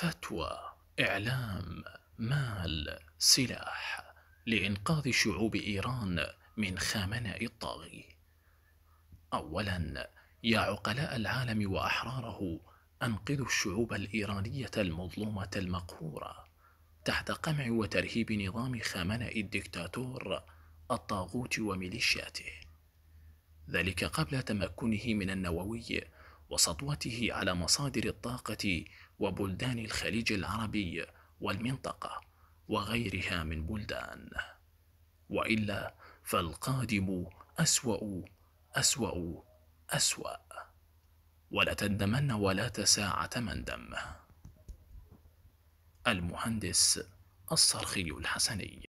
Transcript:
فتوى إعلام مال سلاح لإنقاذ شعوب إيران من خامناء الطاغي أولا يا عقلاء العالم وأحراره أنقذوا الشعوب الإيرانية المظلومة المقهورة تحت قمع وترهيب نظام خامناء الدكتاتور الطاغوت وميليشياته ذلك قبل تمكنه من النووي وسطوته على مصادر الطاقة وبلدان الخليج العربي والمنطقة وغيرها من بلدان وإلا فالقادم أسوأ أسوأ أسوأ ولا تندمن ولا تساعة مندم المهندس الصرخي الحسني